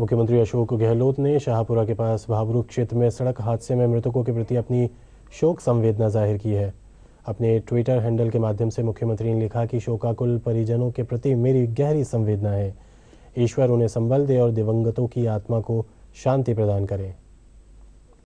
मुख्यमंत्री अशोक गहलोत ने शाहपुरा के पास भाबरू क्षेत्र में सड़क हादसे में मृतकों के प्रति अपनी शोक संवेदना जाहिर की है अपने ट्विटर हैंडल के माध्यम से मुख्यमंत्री ने लिखा कि शोकाकुल परिजनों के प्रति मेरी गहरी संवेदना है ईश्वर उन्हें संबल दे और दिवंगतों की आत्मा को शांति प्रदान करें